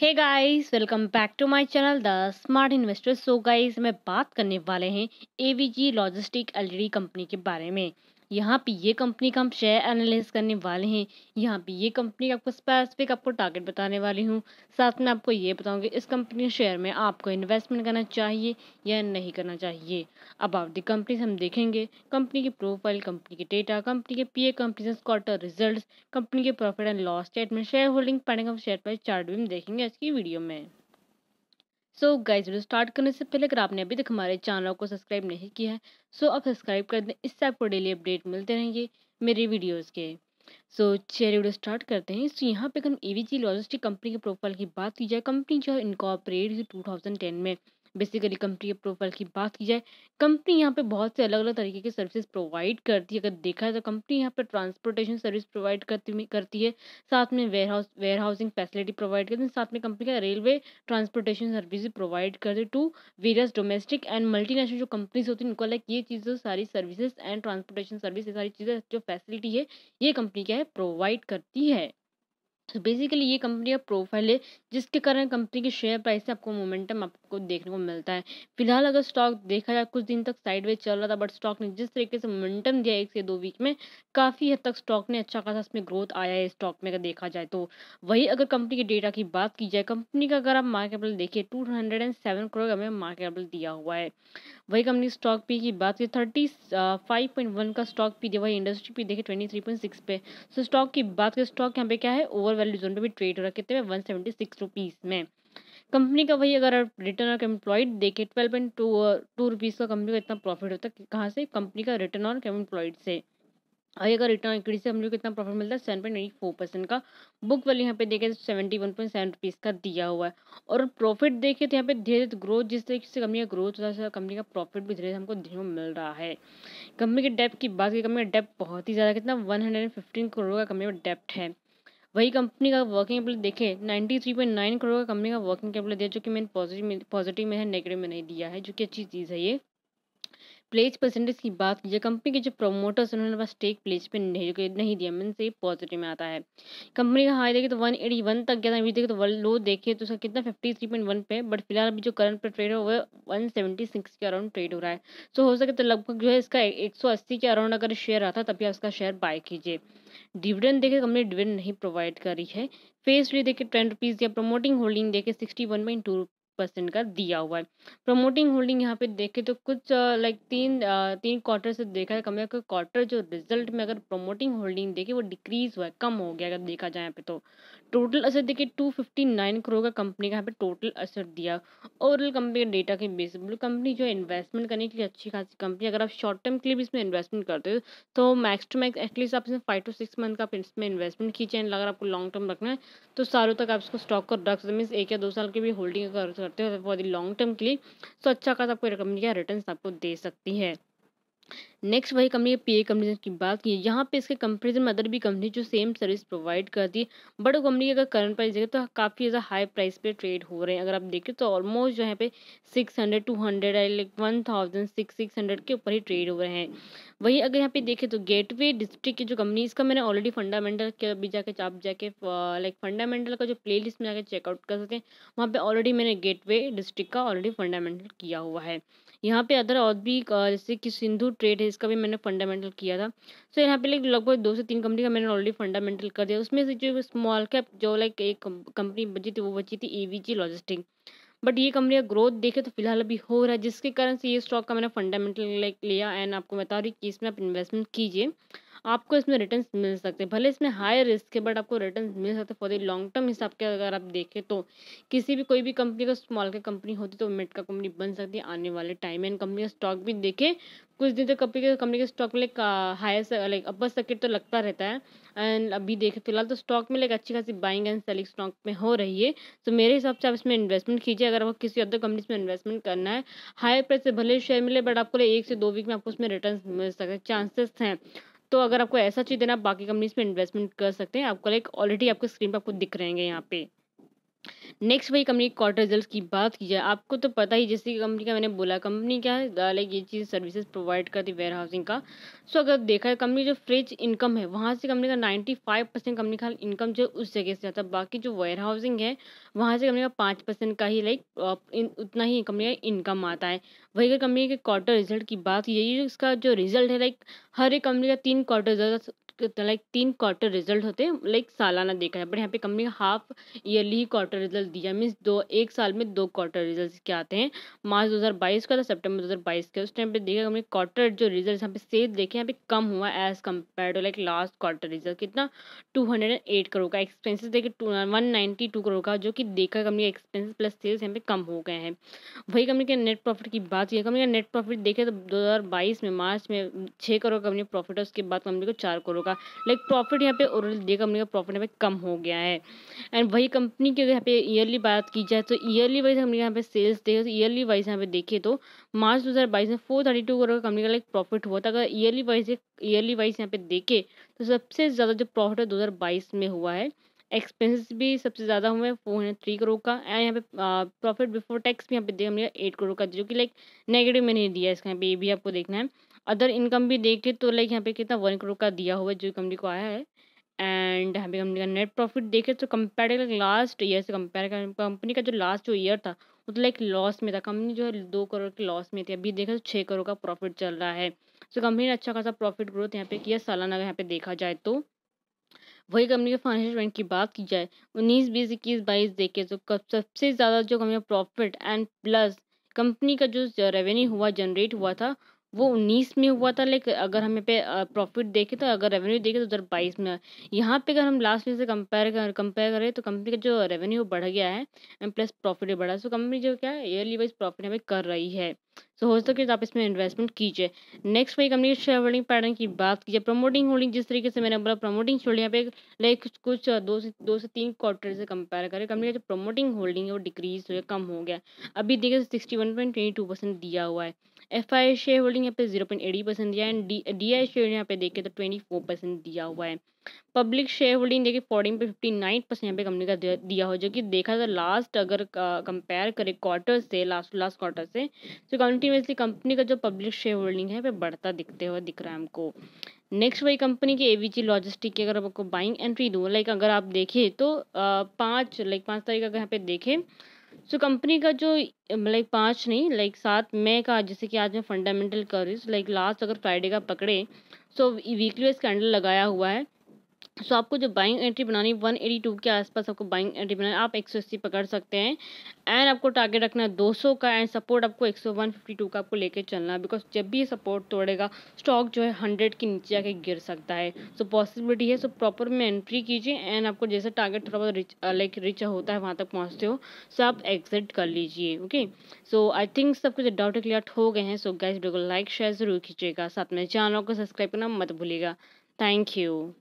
hey guys welcome back to my channel the smart investors so guys मैं बात करने वाले हैं एवीजी लॉजिस्टिक एलईडी कंपनी के बारे में यहाँ पे ये कंपनी का हम शेयर एनालिस करने वाले हैं यहाँ पे ये कंपनी का आपको स्पेसिफिक आपको टारगेट बताने वाली हूँ साथ में आपको ये बताऊँगी इस कंपनी के शेयर में आपको इन्वेस्टमेंट करना चाहिए या नहीं करना चाहिए अब आप दी कंपनीज हम देखेंगे कंपनी की प्रोफाइल कंपनी के डेटा कंपनी के P A company quarter result company के profit and loss statement share holding पैनिंग ऑफ शेयर प्राइस चार्ट भी हम देखेंगे आज की वीडियो में सो गाइज वीडियो स्टार्ट करने से पहले अगर आपने अभी तक हमारे चैनल को सब्सक्राइब नहीं किया है सो आप सब्सक्राइब कर दें इससे आपको डेली अपडेट मिलते रहेंगे मेरी वीडियोज़ के सो चेयर वीडियो स्टार्ट करते हैं सो so, यहाँ पे हम E V G logistic company के प्रोफाइल की बात की जाए कंपनी जो है इनकॉपरेट हुई टू थाउजेंड टेन में बेसिकली कंपनी के प्रोफाइल की बात की जाए कंपनी यहाँ पे बहुत से अलग अलग तरीके की सर्विसेज प्रोवाइड करती है अगर देखा जाए तो कंपनी यहाँ पे ट्रांसपोर्टेशन सर्विस प्रोवाइड करती करती है साथ में warehouse warehousing facility provide करती है साथ में कंपनी का रेलवे ट्रांसपोर्टेशन सर्विस प्रोवाइड करती है to various domestic and multinational जो कंपनीज होती है उनको लाइक ये चीज़ें सारी सर्विसेज एंड ट्रांसपोर्टेशन सर्विस ये सारी चीज़ें जो फैसिलिटी है ये कंपनी क्या है प्रोवाइड करती है तो बेसिकली ये कंपनी का प्रोफाइल है जिसके कारण कंपनी के शेयर प्राइस से आपको मोमेंटम आपको देखने को मिलता है फिलहाल अगर स्टॉक देखा जाए कुछ दिन तक साइड वेज चल रहा था बट स्टॉक ने जिस तरीके से मोमेंटम दिया एक से दो वीक में काफ़ी हद तक स्टॉक ने अच्छा खासा इसमें ग्रोथ आया है स्टॉक में अगर देखा जाए तो वही अगर कंपनी के डेटा की बात की जाए कंपनी का अगर आप मार्केटबल देखिए two hundred and seven crore हमें मार्केटबल दिया हुआ है वही कंपनी स्टॉक पी की बात की थर्टी फाइव पॉइंट वन का स्टॉक पी दिया वही इंडस्ट्री पी देखिए ट्वेंटी थ्री पॉइंट सिक्स पे सो स्टॉक की बात करें स्टॉक यहाँ पे क्या है ओवर ओवरऑल वैल्यू जोन पे भी ट्रेड हो रहा है कितने वन सेवेंटी सिक्स रुपीज़ में कंपनी का वही अगर रिटर्न ऑन एम्प्लॉयड देखे twelve point two two rupees का कंपनी का इतना प्रॉफिट होता है कहाँ से कंपनी का रिटर्न ऑन एम्प्लॉयड से और अगर रिटर्न इक्विटी से हम लोग को इतना प्रॉफिट मिलता है seven point nine four percent का बुक वैल्यू यहाँ पे देखें तो seventy one point seven rupees का दिया हुआ है और प्रॉफिट देखे तो यहाँ पे धीरे धीरे ग्रोथ जिस तरीके से कंपनी का ग्रोथ होता है कंपनी का प्रॉफिट भी धीरे धीरे हमको धीरे मिल रहा है कंपनी के डेप की बात की कंपनी का डेप बहुत ही ज़्यादा कितना one hundred and fifteen crore का कंपनी का डेप्ट है वही कंपनी का वर्किंग कैपिटल देखें ninety three point nine crore का कंपनी का वर्किंग कैपिटल दिया जो कि मैंने पॉजिटिव में पॉजिटिव में है नेगेटिव में नहीं दिया है जो कि अच्छी चीज़ है ये प्लेज परसेंटेज की बात कीजिए कंपनी के जो प्रोमोटर्स उन्होंने बस स्टेक प्लेज पे नहीं नहीं दिया मीन से पॉजिटिव में आता है कंपनी का हाई देखे तो वन एटी वन तक गया था अभी देखे तो लो देखिए तो उसका कितना फिफ्टी थ्री पॉइंट वन पे बट फिलहाल अभी जो करंट पर ट्रेड है वो वन सेवेंटी सिक्स के अराउंड ट्रेड हो रहा है सो हो सके तो लगभग जो है इसका एक सौ अस्सी के अराउंड अगर शेयर आता तभी आप उसका शेयर बाय कीजिए डिविडेंड देखे कंपनी तो डिविडेंड नहीं प्रोवाइड कर रही है फेस वैल्यू देखे टेन रुपीज़ या प्रमोटिंग होल्डिंग देखे sixty one point two percent का दिया हुआ है प्रमोटिंग होल्डिंग यहाँ पे देखे तो कुछ लाइक तीन तीन क्वार्टर से देखा है कम या क्वार्टर जो रिजल्ट में अगर प्रमोटिंग होल्डिंग देखे वो डिक्रीज हुआ है कम हो गया अगर देखा जाए यहाँ पे तो टोटल असर देखिए टू फिफ्टी नाइन करोड़ का कंपनी का यहाँ पे टोटल असर दिया ओवरऑल कंपनी का डेटा के बेस बोलो कंपनी जो इन्वेस्टमेंट करने के लिए अच्छी खासी कंपनी अगर आप शॉर्ट टर्म के लिए भी इसमें इन्वेस्टमेंट करते हो तो मैक्स टू मैक्स एटलीस्ट आप इसमें फाइव टू सिक्स मंथ का आप इसमें इन्वेस्टमेंट खींचे अगर आपको लॉन्ग टर्म रखना है तो सालों तक आप इसको स्टॉक को रख सकते मीन एक या दो साल की भी होल्डिंग कर सकते हो फॉर द लॉन्ग टर्म के लिए तो अच्छा खासा आपको कंपनी का रिटर्न आपको दे सकती है नेक्स्ट वही कंपनी पी ए कंपनी की बात की यहाँ पे इसके कंपेरिजन में अदर भी कंपनी जो सेम सर्विस प्रोवाइड करती है बट वो कंपनी अगर करंट प्राइस देखें तो काफ़ी ज़्यादा हाई प्राइस पे ट्रेड हो रहे हैं अगर आप देखें तो ऑलमोस्ट जो है पे six hundred two hundred like one thousand six six hundred के ऊपर ही ट्रेड हो रहे हैं वहीं अगर यहाँ पे देखें तो गेट वे डिस्ट्रिक्ट की जो कंपनी इसका मैंने ऑलरेडी फंडामेंटल के अभी जाके आप जाके लाइक फंडामेंटल का जो प्ले लिस्ट में जाकर चेकआउट कर सकते हैं वहाँ पर ऑलरेडी मैंने गेट वे डिस्ट्रिक्ट का ऑलरेडी फंडामेंटल किया हुआ है यहाँ पे अदर और भी जैसे कि सिंधु ट्रेड है इसका भी मैंने फंडामेंटल किया था सो यहाँ पे लाइक लगभग दो से तीन कंपनी का मैंने ऑलरेडी फंडामेंटल कर दिया उसमें से जो स्मॉल कैप जो लाइक एक कंपनी बची थी वो बची थी ई लॉजिस्टिक बट ये कंपनी का ग्रोथ देखे तो फिलहाल अभी हो रहा है जिसके कारण से ये स्टॉक का मैंने फंडामेंटल लाइक लिया एंड आपको बता रही कि इसमें आप इन्वेस्टमेंट कीजिए आपको इसमें रिटर्न मिल सकते हैं भले इसमें हाई रिस्क है बट आपको रिटर्न मिल सकते हैं फॉर द लॉन्ग टर्म हिसाब के अगर आप देखें तो किसी भी कोई भी कंपनी का स्मॉल कैप कंपनी होती तो मेट का कंपनी बन सकती है आने वाले टाइम एंड कंपनी का स्टॉक भी देखें कुछ दिन तक कंपनी के कंपनी के स्टॉक में like higher like upper circuit तो लगता रहता है एंड अभी देखें फिलहाल तो स्टॉक में लाइक अच्छी खासी बाइंग एंड सेलिंग स्टॉक में हो रही है तो मेरे हिसाब से आप इसमें इन्वेस्टमेंट कीजिए अगर आपको किसी अदर कंपनी में इन्वेस्टमेंट करना है हायर प्राइस से भले शेयर मिले बट आपको एक से दो वीक में आपको उसमें रिटर्न मिल सकते हैं चांसेस हैं तो अगर आपको ऐसा चीज़ देना आप बाकी कंपनीज में इन्वेस्टमेंट कर सकते हैं आपको लाइक ऑलरेडी आपको स्क्रीन पर आपको दिख रहे हैं यहाँ पे नेक्स्ट भाई कंपनी क्वार्टर रिजल्ट की बात की जाए आपको तो पता ही जैसे कि कंपनी का मैंने बोला कंपनी क्या है लाइक ये चीज़ सर्विसेज प्रोवाइड करती वेयर हाउसिंग का सो अगर देखा है कंपनी जो फ्रेज इनकम है वहाँ से कंपनी का नाइन्टी फाइव परसेंट कंपनी का इनकम जो उस जगह से आता है बाकी जो वेयर हाउसिंग है वहाँ से कंपनी का पाँच परसेंट का ही लाइक उतना ही कंपनी का इनकम आता है वही अगर कंपनी के क्वार्टर रिजल्ट की बात की जाए इसका जो रिजल्ट है लाइक हर एक कंपनी का तीन क्वार्टर रिजल्ट लाइक तीन क्वार्टर रिजल्ट होते हैं लाइक सालाना देखा है बट यहाँ पे कंपनी का हाफ ईयरली ही क्वार्टर रिजल्ट दिया मीन्स दो एक साल में दो क्वार्टर रिजल्ट क्या आते हैं मार्च 2022 का था सितंबर 2022 का उस टाइम पे देखा कंपनी क्वार्टर जो रिजल्ट यहाँ पे सेल देखे यहाँ पे कम हुआ as compare to like last quarter result कितना two hundred and eight crore का एक्सपेंसिस देखे टू वन टू करोड़ का जो कि देखा कंपनी एक्सपेंसिस प्लस सेल्स यहाँ पे कम हो गए हैं वही कंपनी के नेट प्रॉफिट की बात की कंपनी का नेट प्रॉफिट देखे तो दो में मार्च में छः करोड़ कंपनी प्रॉफिट है उसके बाद कंपनी को चार करोड़ होगा लाइक प्रॉफिट यहाँ पे ओवरऑल डी कंपनी का प्रॉफिट यहाँ पे कम हो गया है एंड वही कंपनी की अगर यहाँ पे ईयरली बात की जाए तो ईयरली वाइज हमने यहाँ पे सेल्स देखे तो ईयरली वाइज यहाँ पे देखे तो मार्च दो हज़ार बाईस में four thirty two crore company का लाइक प्रॉफिट हुआ था अगर ईयरली वाइज ईयरली वाइज यहाँ पे देखे तो सबसे ज़्यादा जो प्रॉफिट है दो हज़ार बाईस में हुआ है एक्सपेंसेस भी सबसे ज़्यादा हुए हैं फोर हंड्रेड थ्री करोड़ का एंड यहाँ पे प्रॉफिट बिफोर टैक्स भी यहाँ पे देखा हमने एट करोड़ का जो कि लाइक नेगेटिव में नहीं दिया इसका यहाँ पे ये भी आपको देखना है अदर इनकम भी देखे तो लाइक यहाँ पे कितना वन करोड़ का दिया हुआ है जो कंपनी को आया है एंड यहाँ पे कंपनी का नेट प्रॉफिट देखे तो कंपेयर लास्ट ईयर से कंपेयर कंपनी का जो लास्ट जो ईयर था वो तो लाइक लॉस में था कंपनी जो है दो करोड़ के लॉस में थी अभी देखा तो छः करोड़ का प्रॉफिट चल रहा है सो कंपनी ने अच्छा खासा प्रॉफिट ग्रोथ यहाँ पे किया सालाना यहाँ पे देखा जाए तो वही कंपनी के फाइनेंशियल ट्रेंड की बात की जाए उन्नीस बीस इक्कीस बाईस देखे तो सबसे ज़्यादा जो कंपनी का प्रॉफिट एंड प्लस कंपनी का जो रेवेन्यू हुआ जनरेट हुआ था वो उन्नीस में हुआ था लेकिन अगर हमें पे प्रॉफिट देखे तो अगर रेवेन्यू देखे तो उधर बाईस में यहाँ पे अगर हम लास्ट ईयर से कंपेयर कर कंपेयर करें तो कंपनी का जो रेवेन्यू बढ़ गया है एंड प्लस प्रॉफिट भी बढ़ा है सो कंपनी जो क्या है ईयरली वाइज प्रॉफिट हमें कर रही है सो हो सके तो आप इसमें इन्वेस्टमेंट कीजिए नेक्स्ट वही कंपनी शेयर होल्डिंग पैटर्न की बात कीजिए प्रमोटिंग होल्डिंग जिस तरीके से मैंने बोला प्रमोटिंग होल्डिंग यहाँ पे लाइक कुछ दो से दो से तीन क्वार्टर से कंपेयर करें कंपनी का जो प्रमोटिंग होल्डिंग है वो डिक्रीज हो गया कम हो गया अभी देखिए sixty one point twenty two percent दिया हुआ है एफ आई शेयर होल्डिंग यहाँ पे जीरो पॉइंट एटी परसेंट दिया है एंड डी आई शेयर यहाँ पे देखे तो ट्वेंटी फोर परसेंट दिया हुआ है पब्लिक शेयर होल्डिंग देखिए फोर्टीन पे फिफ्टी नाइन परसेंट यहाँ पे कंपनी का दिया हो जो कि देखा था लास्ट अगर कंपेयर करें क्वार्टर से लास्ट लास्ट क्वार्टर से तो कंपनी कंटिन्यूसली कंपनी का जो पब्लिक शेयर होल्डिंग है वह बढ़ता दिखते हुए दिख रहा है हमको नेक्स्ट वही कंपनी की एवीजी लॉजिस्टिक की अगर आपको बाइंग एंट्री दूँ लाइक अगर आप देखें तो पाँच लाइक पाँच तारीख अगर यहाँ पे देखें सो तो कंपनी का जो लाइक पाँच नहीं लाइक सात मई का जैसे कि आज मैं फंडामेंटल कर रही हूँ लाइक लास्ट अगर फ्राइडे का पकड़े सो वीकली वाइज कैंडल लगाया हुआ है सो so, आपको जो बाइंग एंट्री बनानी वन एटी टू के आसपास आपको बाइंग एंट्री बनानी आप एक सौ अस्सी पकड़ सकते हैं एंड आपको टारगेट रखना है दो सौ का एंड सपोर्ट आपको एक सौ वन फिफ्टी टू का आपको लेके चलना है बिकॉज जब भी ये सपोर्ट तोड़ेगा स्टॉक जो है हंड्रेड के नीचे जाके गिर सकता है सो so, पॉसिबिलिटी है सो so, प्रॉपर में एंट्री कीजिए एंड आपको जैसे टारगेट थोड़ा बहुत रिच लाइक रिच होता है वहाँ तक पहुँचते हो सो so, आप एग्जिट कर लीजिए ओके सो आई थिंक सब कुछ डाउट क्लियर हो गए हैं सो गैस वीडियो को लाइक शेयर जरूर कीजिएगा साथ में चैनल को सब्सक्राइब करना मत भूलिएगा थैंक यू